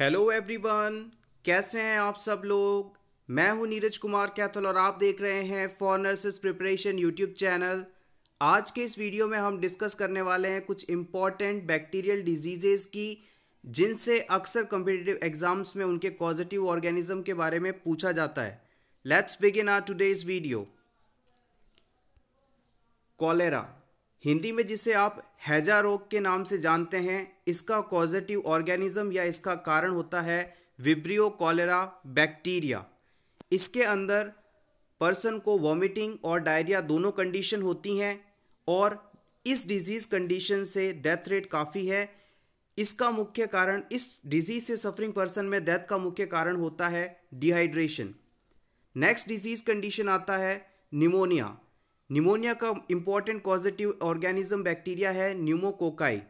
hello everyone कैसे हैं आप सब लोग मैं हूं नीरज कुमार कैथल और आप देख रहे हैं for nurses preparation YouTube channel आज के इस वीडियो में हम डिस्कस करने वाले हैं कुछ इम्पॉर्टेंट बैक्टीरियल डिजीजेज की जिनसे अक्सर कम्पिटिटिव एग्जाम्स में उनके पॉजिटिव ऑर्गेनिज्म के बारे में पूछा जाता है let's begin our today's video cholera Hindi में जिसे आप हैजा रोग के नाम से जानते हैं इसका कॉजिटिव ऑर्गेनिज्म या इसका कारण होता है विब्रियो कॉलेरा बैक्टीरिया इसके अंदर पर्सन को वॉमिटिंग और डायरिया दोनों कंडीशन होती हैं और इस डिजीज़ कंडीशन से डेथ रेट काफ़ी है इसका मुख्य कारण इस डिजीज़ से सफरिंग पर्सन में डेथ का मुख्य कारण होता है डिहाइड्रेशन नेक्स्ट डिजीज़ कंडीशन आता है निमोनिया निमोनिया का इम्पोर्टेंट कॉजिटिव ऑर्गेनिज्म बैक्टीरिया है न्यूमोकोकाई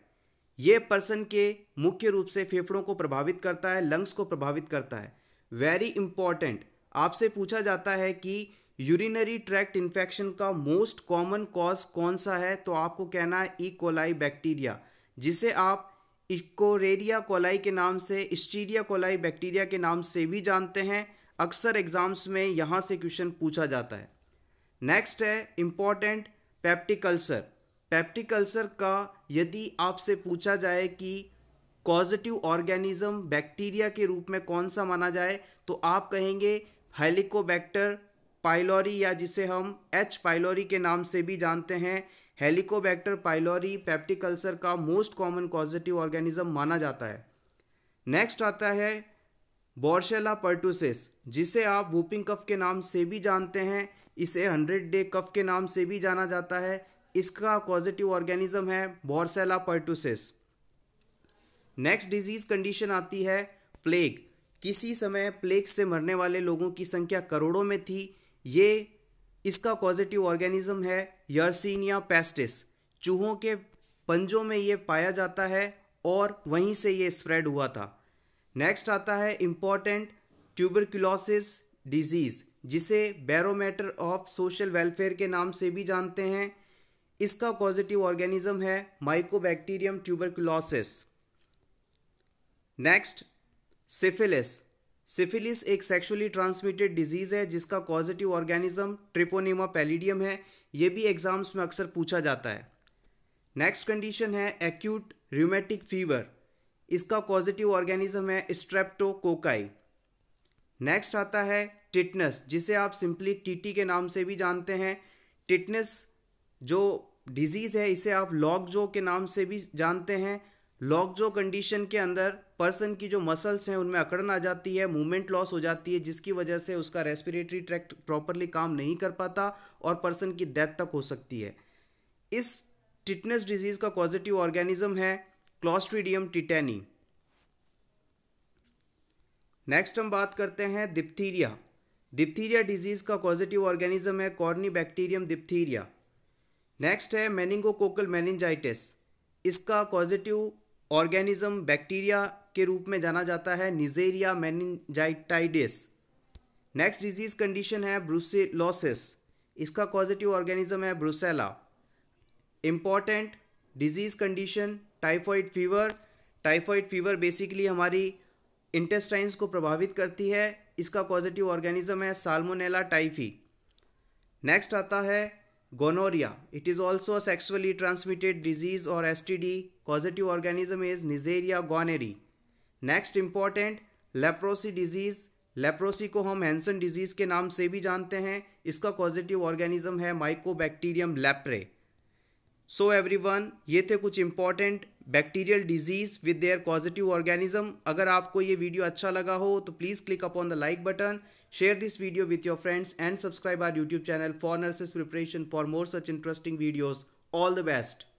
ये पर्सन के मुख्य रूप से फेफड़ों को प्रभावित करता है लंग्स को प्रभावित करता है वेरी इंपॉर्टेंट आपसे पूछा जाता है कि यूरिनरी ट्रैक्ट इन्फेक्शन का मोस्ट कॉमन कॉज कौन सा है तो आपको कहना है ई कोलाई बैक्टीरिया जिसे आप इकोरेरिया कोलाई के नाम से स्टीरिया कोलाई बैक्टीरिया के नाम से भी जानते हैं अक्सर एग्ज़ाम्स में यहाँ से क्वेश्चन पूछा जाता है नेक्स्ट है इम्पॉर्टेंट पैप्टिकल्सर पैप्टिकल्सर का यदि आपसे पूछा जाए कि पॉजिटिव ऑर्गेनिज्म बैक्टीरिया के रूप में कौन सा माना जाए तो आप कहेंगे हेलिकोबैक्टर पाइलोरी या जिसे हम एच पाइलोरी के नाम से भी जानते हैं हेलिकोबैक्टर पाइलोरी पैप्टिकल्सर का मोस्ट कॉमन पॉजिटिव ऑर्गेनिज्म माना जाता है नेक्स्ट आता है बोर्शेला पर्टूसिस जिसे आप वूपिंग कफ के नाम से भी जानते हैं इसे हंड्रेड डे कफ के नाम से भी जाना जाता है इसका पॉजिटिव ऑर्गेनिज्म है Bordetella pertussis next disease condition आती है प्लेग किसी समय प्लेग से मरने वाले लोगों की संख्या करोड़ों में थी ये इसका पॉजिटिव ऑर्गेनिज्म है यर्सिनिया पेस्टिस चूहों के पंजों में ये पाया जाता है और वहीं से ये स्प्रेड हुआ था नेक्स्ट आता है इम्पॉर्टेंट ट्यूबरक्यूलोसिस डिजीज़ जिसे बैरोमीटर ऑफ सोशल वेलफेयर के नाम से भी जानते हैं इसका पॉजिटिव ऑर्गेनिज्म है Mycobacterium tuberculosis next syphilis syphilis एक सेक्सुअली ट्रांसमिटेड डिजीज़ है जिसका पॉजिटिव ऑर्गेनिज्म ट्रिपोनीमा पैलिडियम है ये भी एग्ज़ाम्स में अक्सर पूछा जाता है नेक्स्ट कंडीशन है एक्यूट र्यूमेटिक फीवर इसका पॉजिटिव ऑर्गेनिज्म है स्ट्रेप्टोकोकाई नेक्स्ट आता है टिटनेस जिसे आप सिंपली टीटी के नाम से भी जानते हैं टिटनेस जो डिजीज़ है इसे आप लॉक जो के नाम से भी जानते हैं लॉक जो कंडीशन के अंदर पर्सन की जो मसल्स हैं उनमें अकड़न आ जाती है मूवमेंट लॉस हो जाती है जिसकी वजह से उसका रेस्पिरेटरी ट्रैक्ट प्रॉपरली काम नहीं कर पाता और पर्सन की डेथ तक हो सकती है इस टिटनेस डिजीज़ का पॉजिटिव ऑर्गेनिज्म है क्लॉस्ट्रीडियम टिटेनी नेक्स्ट हम बात करते हैं दिप्थीरिया डिप्थीरिया डिजीज़ का पॉजिटिव ऑर्गेनिज्म है कॉर्नी बैक्टीरियम डिप्थीरिया नेक्स्ट है मैनिंगोकोकल मैनिंजाइटिस इसका पॉजिटिव ऑर्गेनिज्म बैक्टीरिया के रूप में जाना जाता है Neisseria meningitidis next disease condition है ब्रुसेलोसिस इसका पॉजिटिव ऑर्गेनिज्म है Brucella important disease condition typhoid fever typhoid fever basically हमारी इंटेस्टाइंस को प्रभावित करती है इसका पॉजिटिव ऑर्गेनिज्म है साल्मोनेला टाइफी नेक्स्ट आता है gonorrhoea it is also sexually transmitted disease और S T D positive organism is Neisseria gonorrhoeae next important leprosy disease leprosy को हम हैंसन डिजीज़ के नाम से भी जानते हैं इसका पॉजिटिव ऑर्गेनिज्म है माइकोबैक्टीरियम लेप्रे सो वन ये थे कुछ important bacterial diseases with their positive organism अगर आपको ये वीडियो अच्छा लगा हो तो please click upon the like button share this video with your friends and subscribe our YouTube channel for nurses preparation for more such interesting videos all the best